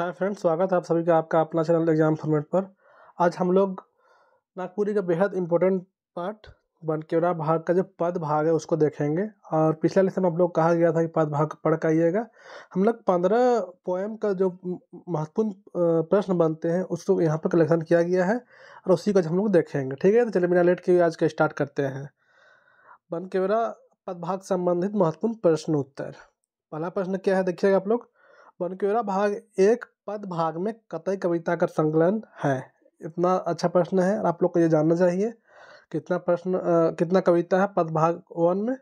hi friends स्वागत है आप सभी का आपका अपना चैनल एग्जाम फॉर्मेट पर आज हम लोग नागपुरी का बेहद इम्पोर्टेंट पार्ट बनकेरा भाग का जो पद भाग है उसको देखेंगे और पिछला लेसन हम लोग कहा गया था कि पद भाग पढ़ करिएगा आइएगा हम लोग पंद्रह पोएम का जो महत्वपूर्ण प्रश्न बनते हैं उसको यहाँ पर कलेक्शन किया गया है और उसी का हम लोग देखेंगे ठीक है तो चलिए बिना लेट के आज का स्टार्ट करते हैं बनकेवरा पदभाग संबंधित महत्वपूर्ण प्रश्न उत्तर पहला प्रश्न क्या है देखिएगा आप लोग वनक्योरा भाग एक पद भाग में कतई कविता का संकलन है इतना अच्छा प्रश्न है आप लोग को ये जानना चाहिए कितना प्रश्न कितना कविता है पद भाग वन में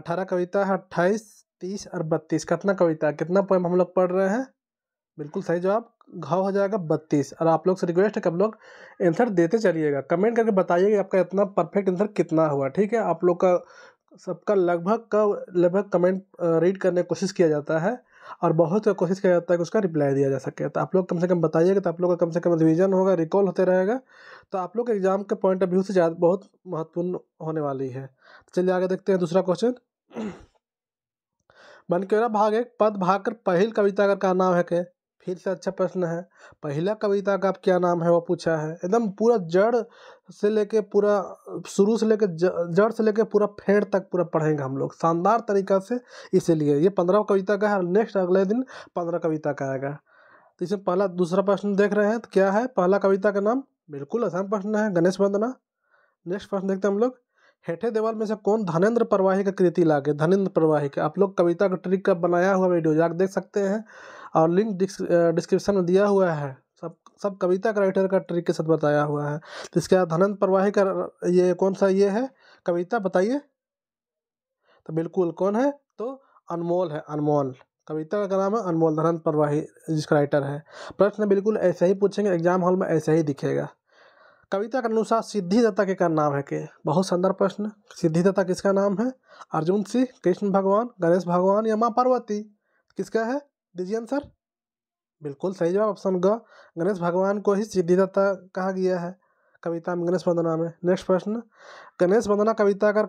अठारह कविता है अट्ठाईस तीस और बत्तीस कितना कविता है कितना पोएम हम लोग पढ़ रहे हैं बिल्कुल सही जवाब घाव हो जाएगा बत्तीस और आप लोग से रिक्वेस्ट है कि आप लोग आंसर देते चलिएगा कमेंट करके बताइए कि आपका इतना परफेक्ट आंसर कितना हुआ ठीक है आप लोग का सबका लगभग का लगभग कमेंट रीड करने की कोशिश किया जाता है और बहुत कोशिश किया जाता है कि उसका रिप्लाई दिया जा सके तो आप लोग कम से कम बताइएगा तो आप लोग का कम से कम रिविज़न होगा रिकॉल होते रहेगा तो आप लोग एग्जाम के पॉइंट ऑफ व्यू से ज़्यादा बहुत महत्वपूर्ण होने वाली है तो चलिए आगे देखते हैं दूसरा क्वेश्चन बनकेरा भाग एक पद भाग कर पहल कविता का नाम है के फिर से अच्छा प्रश्न है पहला कविता का क्या नाम है वो पूछा है एकदम पूरा जड़ से लेके पूरा शुरू से लेके जड़ से लेके पूरा फेड़ तक पूरा पढ़ेंगे हम लोग शानदार तरीका से इसीलिए ये पंद्रह कविता का है और नेक्स्ट अगले दिन पंद्रह कविता का आएगा तो इसमें पहला दूसरा प्रश्न देख रहे हैं तो क्या है पहला कविता का नाम बिल्कुल आसान प्रश्न है गणेश वंदना नेक्स्ट प्रश्न देखते हैं हम लोग हेठे देवाल में से कौन धनेन्द्र प्रवाही का कृति लागे धनेन्द्र परवाही का आप लोग कविता का ट्रिक का बनाया हुआ वीडियो जाकर देख सकते हैं और लिंक डिस्क्रिप्शन में दिया हुआ है सब सब कविता का राइटर का ट्रिक के साथ बताया हुआ है तो इसके बाद धनंत प्रवाही का ये कौन सा ये है कविता बताइए तो बिल्कुल कौन है तो अनमोल है अनमोल कविता का नाम है अनमोल धनंत प्रवाही जिसका राइटर है प्रश्न बिल्कुल ऐसे ही पूछेंगे एग्जाम हॉल में ऐसे ही दिखेगा कविता के अनुसार सिद्धिदत्ता के का नाम है के बहुत सुंदर प्रश्न सिद्धिदत्ता किसका नाम है अर्जुन सिंह कृष्ण भगवान गणेश भगवान या माँ पार्वती किसका है दीजिए आंसर बिल्कुल सही जवाब ऑप्शन ग गणेश भगवान को ही सिद्धिदाता कहा गया है कविता में गणेश वंदना में नेक्स्ट प्रश्न गणेश वंदना कविता का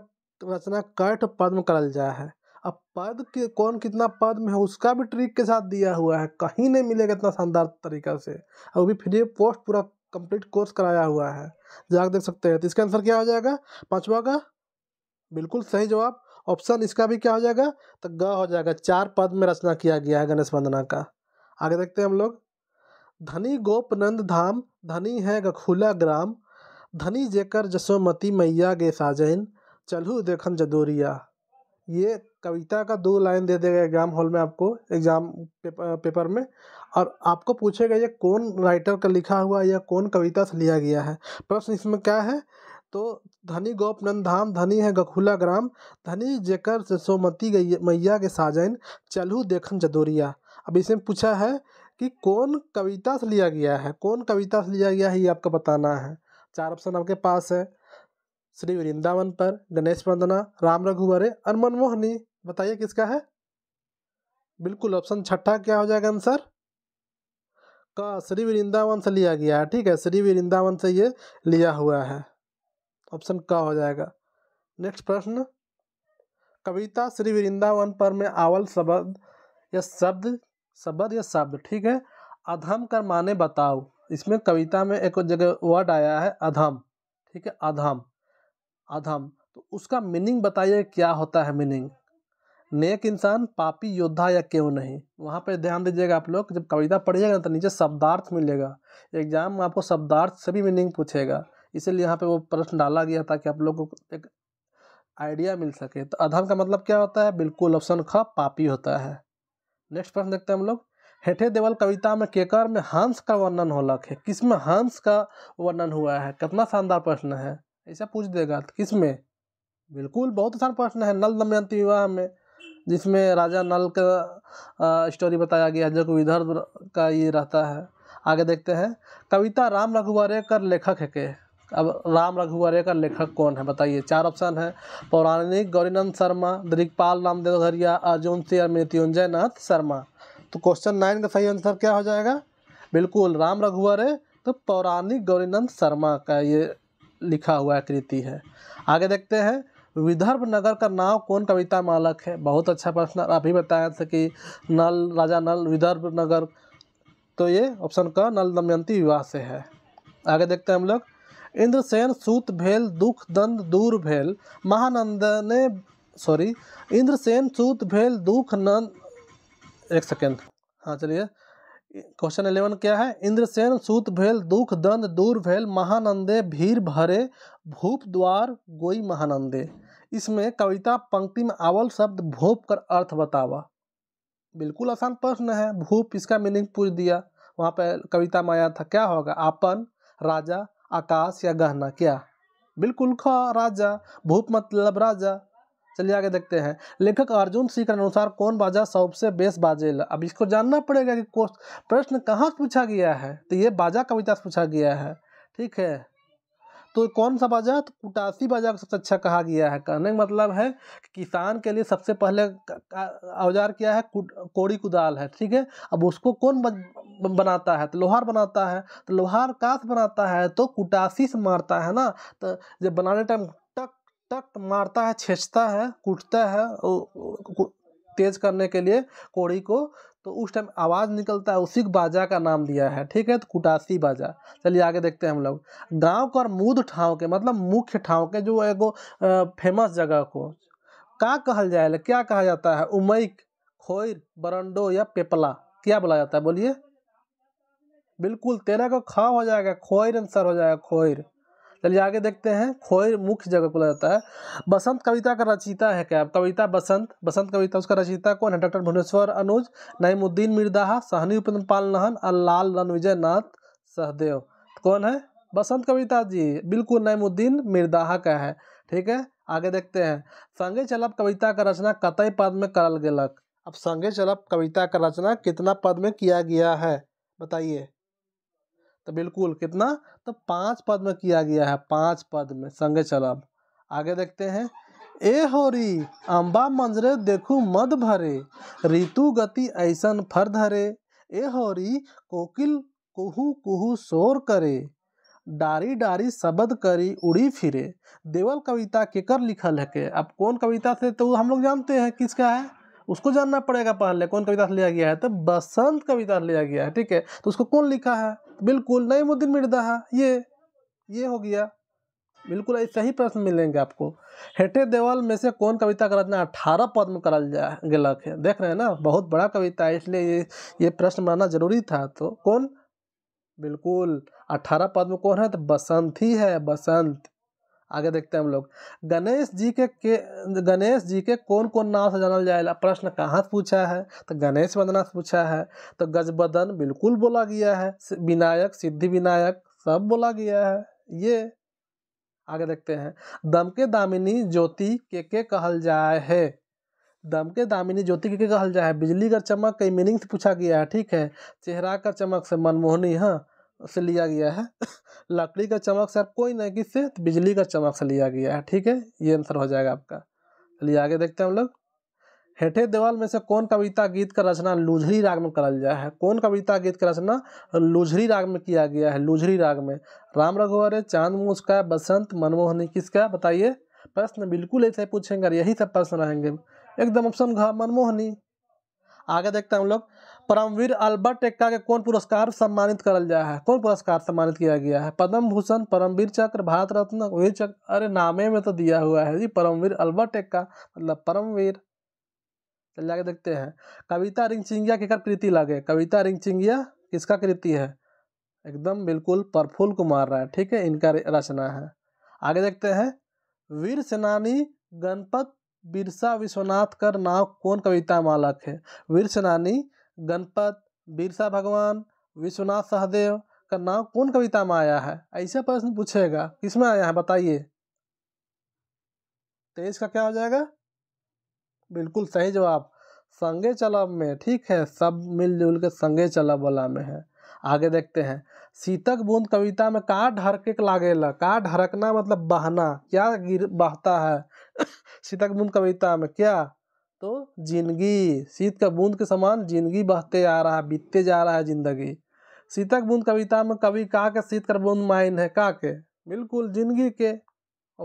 रचना कट पद्म कर करल जाए है अब पद के कौन कितना पद में है उसका भी ट्रिक के साथ दिया हुआ है कहीं नहीं मिलेगा इतना शानदार तरीका से अब भी फ्री पोस्ट पूरा कंप्लीट कोर्स कराया हुआ है जाकर देख सकते हैं तो इसका आंसर क्या हो जाएगा पाँचवा का बिल्कुल सही जवाब ऑप्शन इसका भी क्या हो जाएगा तो ग हो जाएगा चार पद में रचना किया गया है गणेश वंदना का आगे देखते हैं हम लोग धनी गोप नंद धाम धनी है गखुला ग्राम धनी जेकर जसोमती मैया गे साजैन चलहू देखन जदोरिया ये कविता का दो लाइन दे देगा एग्जाम हॉल में आपको एग्जाम पेपर में और आपको पूछेगा ये कौन राइटर का लिखा हुआ या कौन कविता से लिया गया है प्रश्न इसमें क्या है तो धनी गोपनंद धाम धनी है गखुला ग्राम धनी जेकर से गई मैया के साजन चलू देखन जदोरिया अब इसमें पूछा है कि कौन कविता से लिया गया है कौन कविता से लिया गया है ये आपको बताना है चार ऑप्शन आपके पास है श्री वृंदावन पर गणेश वंदना राम रघुवरे और मनमोहनी बताइए किसका है बिल्कुल ऑप्शन छठा क्या हो जाएगा आंसर का श्री वृंदावन से लिया गया है ठीक है श्री वृंदावन से ये लिया हुआ है ऑप्शन का हो जाएगा नेक्स्ट प्रश्न कविता श्री वृंदावन पर में आवल शब्द या शब्द शब्द या शब्द ठीक है अधम कर माने बताओ इसमें कविता में एक जगह वर्ड आया है अधम ठीक है अधम अधम तो उसका मीनिंग बताइए क्या होता है मीनिंग नेक इंसान पापी योद्धा या क्यों नहीं वहाँ पे ध्यान दीजिएगा आप लोग जब कविता पढ़िएगा ना तो नीचे शब्दार्थ मिलेगा एग्जाम में आपको शब्दार्थ से भी मीनिंग पूछेगा इसीलिए यहाँ पे वो प्रश्न डाला गया ताकि आप लोगों को एक आइडिया मिल सके तो अधम का मतलब क्या होता है बिल्कुल ऑप्शन ख पापी होता है नेक्स्ट प्रश्न देखते हैं हम लोग हेठे देवल कविता में केकर में हंस का वर्णन होलक है किस में हंस का वर्णन हुआ है कितना शानदार प्रश्न है ऐसा पूछ देगा तो किस में बिल्कुल बहुत आसान प्रश्न है नल दमयंती विवाह में जिसमें राजा नल का स्टोरी बताया गया जो विदर्भ का ये रहता है आगे देखते हैं कविता राम रघुवरे कर लेखक है के अब राम रघुवरे का लेखक कौन है बताइए चार ऑप्शन है पौराणिक गौरीनंद शर्मा दृगपाल रामदेव घरिया अर्जुन सिंह और मृत्युंजय नाथ शर्मा तो क्वेश्चन नाइन का सही आंसर क्या हो जाएगा बिल्कुल राम रघुवरे तो पौराणिक गौरीनंद शर्मा का ये लिखा हुआ कृति है आगे देखते हैं विदर्भ नगर का नाम कौन कविता मालक है बहुत अच्छा प्रश्न आप ही बताया था कि नल राजा नल विदर्भ नगर तो ये ऑप्शन का नल दमयंती विवाह से है आगे देखते हैं हम लोग इंद्रसेन सूत भेल दुख दंद दूर भेल महानंद ने सॉरी इंद्रसेन सूत भेल दुख नंद एक सेकेंड हाँ चलिए क्वेश्चन इलेवन क्या है इंद्रसेन सूत भेल दुख दंद दूर भेल महानंदे भीर भरे भूप द्वार गोई महानंदे इसमें कविता पंक्ति में आवल शब्द भूप कर अर्थ बतावा बिल्कुल आसान प्रश्न है भूप इसका मीनिंग पूछ दिया वहाँ पे कविता में आया था क्या होगा आपन राजा आकाश या गहना क्या बिल्कुल ख राजा भूप मतलब राजा चलिए आगे देखते हैं लेखक अर्जुन सिंह के अनुसार कौन बाजा सबसे बेस बाजेला अब इसको जानना पड़ेगा कि प्रश्न कहाँ से पूछा गया है तो ये बाजा कविता से पूछा गया है ठीक है तो कौन सा बाजार तो कुटासी बाजार को सबसे अच्छा कहा गया है कहने का मतलब है कि किसान के लिए सबसे पहले औजार क्या है कोड़ी कुदाल है ठीक है अब उसको कौन बनाता है तो लोहार बनाता है तो लोहार काश बनाता है तो कुटासी से मारता है ना तो जब बनाने टाइम टक टक मारता है छेचता है कूटता है तेज करने के लिए कोड़ी को तो उस टाइम आवाज़ निकलता है उसी बाजा का नाम दिया है ठीक है तो कुटासी बाजा चलिए आगे देखते हैं हम लोग गांव का और मूद ठाव के मतलब मुख्य ठाव के जो एगो फेमस जगह को का कहल जाए क्या कहा जाता है उमैक खोर बरंडो या पेपला क्या बोला जाता है बोलिए बिल्कुल तेरा को खा हो जाएगा खोर आंसर हो जाएगा खोर चलिए आगे देखते हैं खोए मुख्य जगह बोला जाता है बसंत कविता का रचयिता है क्या कविता बसंत बसंत कविता उसका रचयिता कौन है डॉक्टर भुवनेश्वर अनुज नईमुद्दीन मिर्दाहा सहनी उपेंद्र पाल नहन और लाल रणविजय नाथ सहदेव कौन है बसंत कविता जी बिल्कुल नईमुद्दीन मिर्दाहा का है ठीक है आगे देखते हैं संगे चलप कविता का रचना कतई पद में करल गलक अब संगे चलप कविता का रचना कितना पद में किया गया है बताइए तो बिल्कुल कितना तो पांच पद में किया गया है पांच पद में संगे चलब आगे देखते हैं ए होरी अम्बा मंजरे देखू मद भरे ऋतु गति ऐसन फर धरे ए होरी कोकिल कुहू कुहू शोर करे डारी डारी शब्द करी उड़ी फिरे देवल कविता केकर लिखल है के अब कौन कविता से तो हम लोग जानते हैं किसका है उसको जानना पड़ेगा पहले कौन कविता से लिया गया है तो बसंत कविता लिया गया है ठीक है तो उसको कौन लिखा है बिल्कुल नईमुद्दीन मिर्दा हाँ, ये ये हो गया बिल्कुल ऐसा ही प्रश्न मिलेंगे आपको हेठे देवाल में से कौन कविता का रचना अठारह पद्म में जा है देख रहे हैं ना बहुत बड़ा कविता है इसलिए ये ये प्रश्न माना जरूरी था तो कौन बिल्कुल अठारह पद्म कौन है तो बसंत ही है बसंत आगे देखते हैं हम लोग गणेश जी के, के गणेश जी के कौन कौन नाम से जाना जाएगा प्रश्न कहाँ से पूछा है तो गणेश वंदना से पूछा है तो गजबदन बिल्कुल बोला गया है विनायक सिद्धि विनायक सब बोला गया है ये आगे देखते हैं दम के दामिनी ज्योति के के कहल जाए है दम के दामिनी ज्योति के के कहल जाए है बिजली का चमक कई मीनिंग से पूछा गया है ठीक है चेहरा का चमक से मनमोहनी हाँ से लिया गया है लकड़ी का चमक से कोई नहीं किससे तो बिजली का चमक से लिया गया है ठीक है ये आंसर हो जाएगा आपका चलिए आगे देखते हैं हम लोग हेठे देवाल में से कौन कविता गीत का रचना लुझरी राग में करल जाए है कौन कविता गीत का रचना लुझरी राग में किया गया है लुझरी राग में राम रघुवर चांद मुस्का बसंत मनमोहनी किसका बताइए प्रश्न बिल्कुल ऐसे पूछेंगे यही सब प्रश्न रहेंगे एकदम ऑप्शन घ मनमोहनी आगे देखते हैं हम लोग परमवीर अल्बर्ट एक्का के कौन पुरस्कार सम्मानित करल जा है कौन पुरस्कार सम्मानित किया गया है पद्म भूषण परमवीर चक्र भारत रत्न वीर चक्र अरे नामे में तो दिया हुआ है जी परमवीर अल्बर्ट एक्का मतलब परमवीर चल जाके देखते हैं कविता रिंगचिंगिया किकर कृति लगे कविता रिंगचिंगिया किसका कृति है एकदम बिल्कुल प्रफुल्ल कुमार राय ठीक है इनका रचना है आगे देखते हैं वीर सेनानी गणपत बिरसा विश्वनाथ कर नाव कौन कविता मालक है वीर सेनानी गणपत बिरसा भगवान विश्वनाथ सहदेव का नाम कौन कविता में आया है ऐसा प्रश्न पूछेगा किसमें आया है बताइए तो इसका क्या हो जाएगा बिल्कुल सही जवाब संगे चलब में ठीक है सब मिलजुल के संगे चलब वाला में है आगे देखते हैं सीतक बूंद कविता में का ढरके लागेला का ढरकना मतलब बहना क्या गिर बहता है सीतक बूंद कविता में क्या तो जिंदगी शीत का बूंद के समान जिंदगी बहते आ रहा है बीतते जा रहा है जिंदगी शीतक बूंद कविता में कवि का के शीत का बूंद मायन है का के बिल्कुल जिंदगी के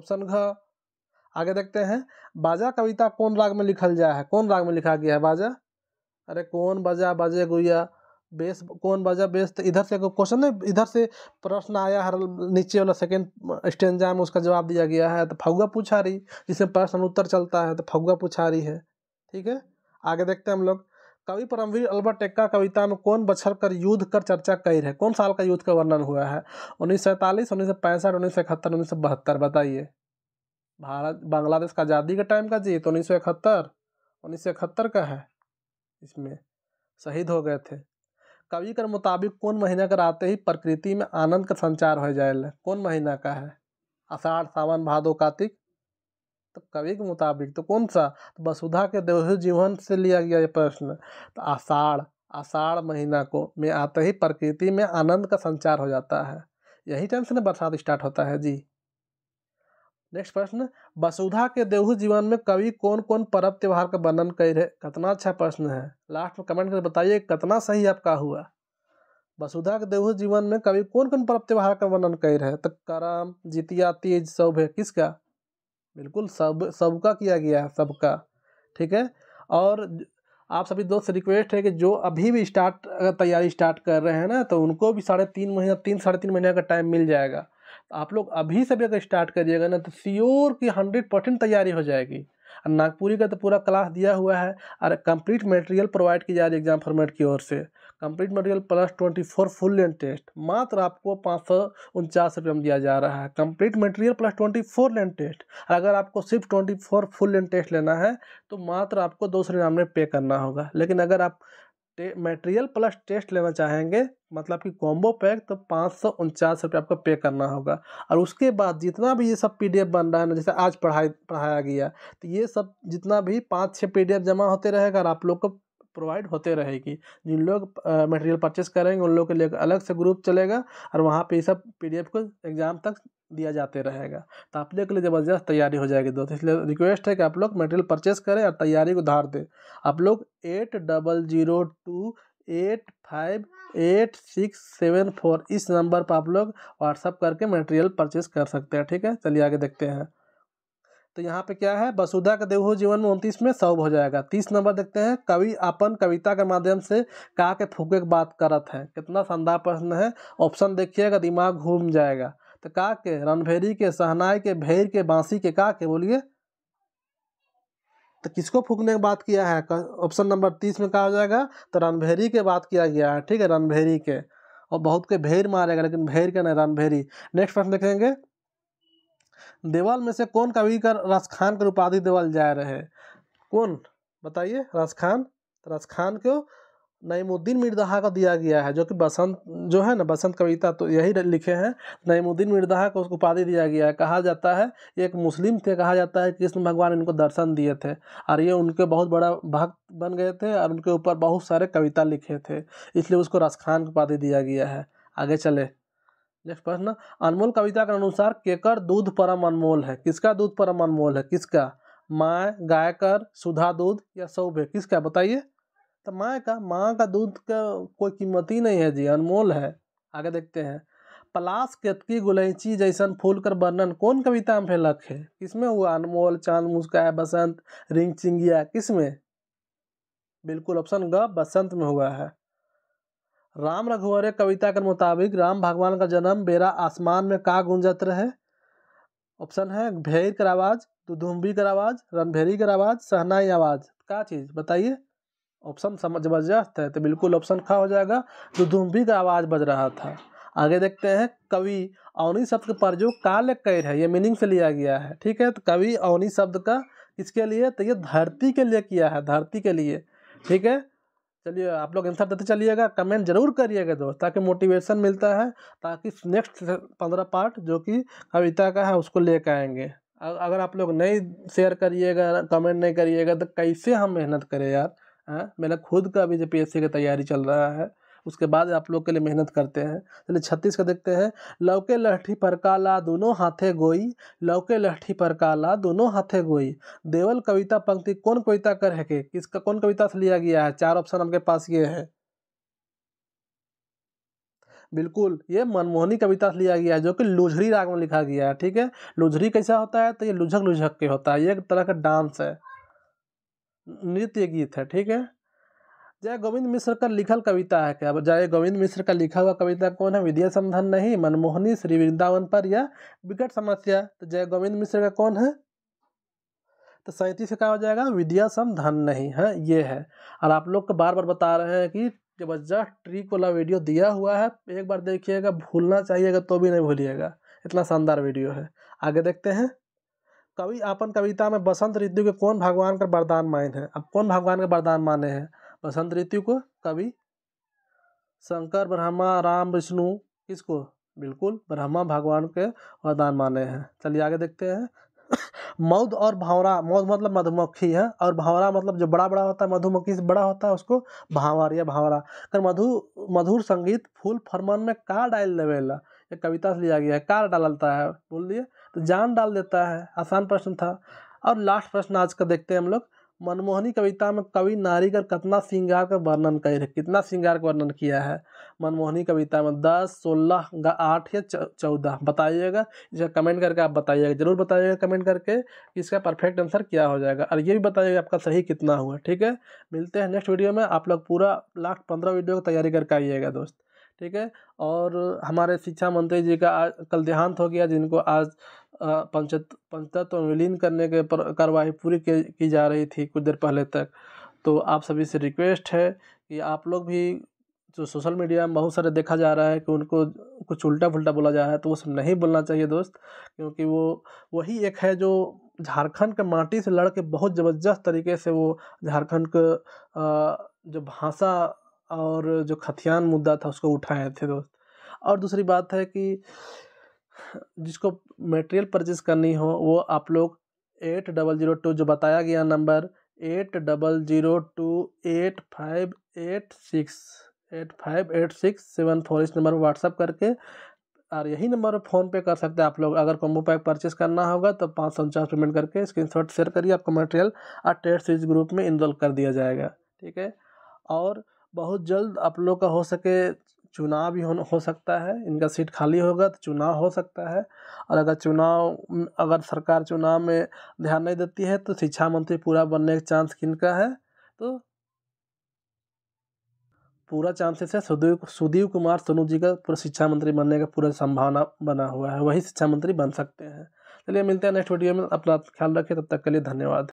ऑप्शन घ आगे देखते हैं बाजा कविता कौन राग में लिखल जाए है कौन राग में लिखा गया है बाजा अरे कौन बजा बजे गुया बेस कौन बजा बेस तो इधर से क्वेश्चन है इधर से प्रश्न आया हर नीचे वाला सेकेंड स्टेंजा में उसका जवाब दिया गया है तो फगुआ पूछा रही जिसमें प्रश्न उत्तर चलता है तो फगुआ पूछा रही है ठीक है आगे देखते हैं हम लोग कवि परमवीर अल्बर्ट का कविता में कौन बछर कर युद्ध कर चर्चा कई है कौन साल का युद्ध का वर्णन हुआ है उन्नीस सैंतालीस उन्नीस सौ पैंसठ उन्नीस सौ इकहत्तर उन्नीस सौ बहत्तर बताइए भारत बांग्लादेश का आज़ादी का टाइम का जी तो उन्नीस सौ इकहत्तर उन्नीस सौ इकहत्तर का है इसमें शहीद हो गए थे कवि के मुताबिक कौन महीना कर आते ही प्रकृति में आनंद का संचार हो जाए कौन महीना का है आषाढ़ सावन भादो कार्तिक तो कवि के मुताबिक तो कौन सा तो वसुधा के देव जीवन से लिया गया ये प्रश्न तो आषाढ़ आषाढ़ महीना को में आते ही प्रकृति में आनंद का संचार हो जाता है यही टाइम से ना बरसात स्टार्ट होता है जी नेक्स्ट प्रश्न वसुधा के देहू जीवन में कवि कौन कौन पर्व त्यौहार का वर्णन कर रहे कितना अच्छा प्रश्न है लास्ट में कमेंट कर बताइए कितना सही आपका हुआ वसुधा के देहू जीवन में कवि कौन कौन पर्व त्यौहार का वर्णन कर रहे तो करम जितिया तीज सौभ्य किसका बिल्कुल सब सबका किया गया है सबका ठीक है और आप सभी दोस्त से रिक्वेस्ट है कि जो अभी भी स्टार्ट अगर तैयारी स्टार्ट कर रहे हैं ना तो उनको भी साढ़े तीन महीना तीन साढ़े तीन महीने का टाइम मिल जाएगा तो आप लोग अभी से भी अगर स्टार्ट करिएगा ना तो सियोर की हंड्रेड परसेंट तैयारी हो जाएगी नागपुरी का तो पूरा क्लास दिया हुआ है और कंप्लीट मटेरियल प्रोवाइड की जा रही है एग्जाम फॉर्मेट की ओर से complete material plus twenty four full length test मात्र आपको पाँच सौ उनचास रुपये में दिया जा रहा है complete material plus twenty four length test अगर आपको सिर्फ twenty four full length test लेना है तो मात्र आपको दो सौ निन्यानवे पे करना होगा लेकिन अगर आप मटेरियल प्लस टेस्ट लेना चाहेंगे मतलब कि कॉम्बो पैक तो पाँच सौ उनचास रुपये आपको पे करना होगा और उसके बाद जितना भी ये सब पीडीएफ बन रहा है ना जैसे आज पढ़ाई पढ़ाया गया तो ये सब जितना भी पाँच छः पीडीएफ जमा होते रहेगा और आप लोग को प्रोवाइड होते रहेगी जिन लोग मटेरियल परचेस करेंगे उन लोग के लिए अलग से ग्रुप चलेगा और वहाँ पे ये सब पीडीएफ को एग्ज़ाम तक दिया जाते रहेगा तो आप लोग के लिए ज़बरदस्त तैयारी हो जाएगी दोस्तों इसलिए रिक्वेस्ट है कि आप लोग मटेरियल परचेस करें और तैयारी को धार दें आप लोग eight double zero two eight five eight six seven four इस नंबर पर आप लोग व्हाट्सअप करके मटेरियल परचेस कर सकते हैं ठीक है चलिए आगे देखते हैं तो यहाँ पे क्या है वसुधा का देवहो जीवन में उनतीस में सौ हो जाएगा तीस नंबर देखते हैं कवि अपन कविता के माध्यम से का के फूके की बात करत है कितना शानदार प्रश्न है ऑप्शन देखिएगा दिमाग घूम जाएगा तो का के रणभेरी के सहनाई के भेर के बांसी के का के बोलिए तो किसको फूकने की बात किया है ऑप्शन नंबर तीस में कहा जाएगा तो रणभेरी के बात किया गया है ठीक है रणभेरी के और बहुत के भेर मारेगा लेकिन भेर के नहीं रणभेरी नेक्स्ट प्रश्न देखेंगे देवाल में से कौन कवि का रसखान कर उपाधि देवल जा रहे हैं कौन बताइए राजखान तो रसखान को नईमुद्दीन मिर्दहा का दिया गया है जो कि बसंत जो है ना बसंत कविता तो यही लिखे हैं नईमुद्दीन मिर्दहा को उसको उपाधि दिया गया है कहा जाता है एक मुस्लिम थे कहा जाता है कृष्ण भगवान इनको दर्शन दिए थे और ये उनके बहुत बड़ा भक्त बन गए थे और उनके ऊपर बहुत सारे कविता लिखे थे इसलिए उसको रसखान की उपाधि दिया गया है आगे चले नेक्स्ट प्रश्न अनमोल कविता के अनुसार केकर दूध परम अनमोल है किसका दूध परम अनमोल है किसका माँ गाय कर सुधा दूध या सौभ है किसका बताइए तो माँ का माँ का दूध का कोई कीमत ही नहीं है जी अनमोल है आगे देखते हैं पलाश केतकी गुलैची जैसन फूल कर वर्णन कौन कविता में फैलक है किसमें हुआ अनमोल चांद मुस्काय बसंत रिंग चिंगिया किसमें बिल्कुल ऑप्शन ग बसंत में हुआ है राम रघुवर कविता के मुताबिक राम भगवान का जन्म बेरा आसमान में का गुंजत रहे ऑप्शन है भेर कर आवाज दुधुम्बी कर आवाज रणभेरी कर आवाज सहनाई आवाज का चीज बताइए ऑप्शन समझ जबरदस्त है तो बिल्कुल ऑप्शन खा हो जाएगा दुधुम्बी का आवाज बज रहा था आगे देखते हैं कवि अवनी शब्द का प्रयोग काल कैर है ये मीनिंग से लिया गया है ठीक है तो कवि अवनी शब्द का किसके लिए तो ये धरती के लिए किया है धरती के लिए ठीक है चलिए आप लोग आंसर देते चलिएगा कमेंट जरूर करिएगा दोस्त ताकि मोटिवेशन मिलता है ताकि नेक्स्ट पंद्रह पार्ट जो कि कविता का है उसको लेकर आएंगे अगर आप लोग नहीं शेयर करिएगा कमेंट नहीं करिएगा तो कैसे हम मेहनत करें यार मेरा खुद का अभी जो पी की तैयारी चल रहा है उसके बाद आप लोग के लिए मेहनत करते हैं चलिए छत्तीस का देखते हैं लौके लहठी पर काला दोनों हाथे गोई लौके लहठी पर काला दोनों हाथे गोई देवल कविता पंक्ति कौन कविता कर है के किसका कौन कविता से लिया गया है चार ऑप्शन आपके पास ये है बिल्कुल ये मनमोहनी कविता से लिया गया है जो कि लुझरी राग में लिखा गया है ठीक है लुझरी कैसा होता है तो ये लुझक लुझक के होता है ये एक तरह का डांस है नृत्य गीत है ठीक है जय गोविंद मिश्र का लिखल कविता है क्या जय गोविंद मिश्र का लिखा हुआ कविता कौन है विद्या समधन नहीं मनमोहनी श्री वृंदावन पर या विकट समस्या तो जय गोविंद मिश्र का कौन है तो सैंतीस का हो जाएगा विद्या समधन नहीं है हाँ, ये है और आप लोग को बार बार बता रहे हैं कि जबरदस्त ट्रिक वाला वीडियो दिया हुआ है एक बार देखिएगा भूलना चाहिएगा तो भी नहीं भूलिएगा इतना शानदार वीडियो है आगे देखते हैं कवि आपन कविता में बसंत ऋतु के कौन भगवान का वरदान मायन है अब कौन भगवान का वरदान माने हैं बसंत ऋतु को कवि शंकर ब्रह्मा राम विष्णु किसको बिल्कुल ब्रह्मा भगवान के वरदान माने हैं चलिए आगे देखते हैं मौध और भावरा मौध मतलब मधुमक्खी है और भावरा मतलब जो बड़ा बड़ा होता है मधुमक्खी से बड़ा होता है उसको भावर या भावरा अगर मधु मधुर संगीत फूल फरमान में का डाल देवेला ये कविता से लिया गया है कार डालता है बोल दिए तो जान डाल देता है आसान प्रश्न था और लास्ट प्रश्न आज का देखते हैं हम लोग मनमोहनी कविता में कवि नारी का कितना श्रृंगार का वर्णन कर कितना श्रृंगार का वर्णन किया है मनमोहनी कविता में दस सोलह आठ या चौदह बताइएगा इसका कमेंट करके आप बताइएगा जरूर बताइएगा कमेंट करके इसका परफेक्ट आंसर क्या हो जाएगा और ये भी बताइएगा आपका सही कितना हुआ ठीक है मिलते हैं नेक्स्ट वीडियो में आप लोग पूरा लास्ट पंद्रह वीडियो की तैयारी करके आइएगा दोस्त ठीक है और हमारे शिक्षा मंत्री जी का आज कल देहांत हो गया जिनको आज पंचत पंचतत्व विलीन करने के पर कार्रवाई पूरी की जा रही थी कुछ देर पहले तक तो आप सभी से रिक्वेस्ट है कि आप लोग भी जो सोशल मीडिया में बहुत सारे देखा जा रहा है कि उनको कुछ उल्टा फुल्टा बोला जा रहा है तो वो सब नहीं बोलना चाहिए दोस्त क्योंकि वो वही एक है जो झारखंड के माटी से लड़ के बहुत ज़बरदस्त तरीके से वो झारखंड का जो भाषा और जो खतियान मुद्दा था उसको उठाए थे दोस्त और दूसरी बात है कि जिसको मटेरियल परचेज करनी हो वो आप लोग एट डबल ज़ीरो टू जो बताया गया number eight double zero two eight five eight six eight five eight six seven four इस नंबर पर व्हाट्सअप करके और यही नंबर पर फ़ोन पे कर सकते हैं आप लोग अगर कॉम्बो पैक परचेज़ करना होगा तो पाँच सौ उनचास पेमेंट करके शॉट शेयर करिए आपको मटेरियल और ट्रेड सीरीज ग्रुप में इनरोल कर दिया जाएगा ठीक है और बहुत जल्द आप लोग का हो सके चुनाव भी हो सकता है इनका सीट खाली होगा तो चुनाव हो सकता है और अगर चुनाव अगर सरकार चुनाव में ध्यान नहीं देती है तो शिक्षा मंत्री पूरा बनने का चांस किन का है तो पूरा चांसेस है सुदीव सुदीव कुमार सोनू जी का पूरा शिक्षा मंत्री बनने का पूरा संभावना बना हुआ है वही शिक्षा मंत्री बन सकते हैं चलिए मिलते हैं नेक्स्ट वीडियो में अपना ख्याल रखें तब तक के लिए धन्यवाद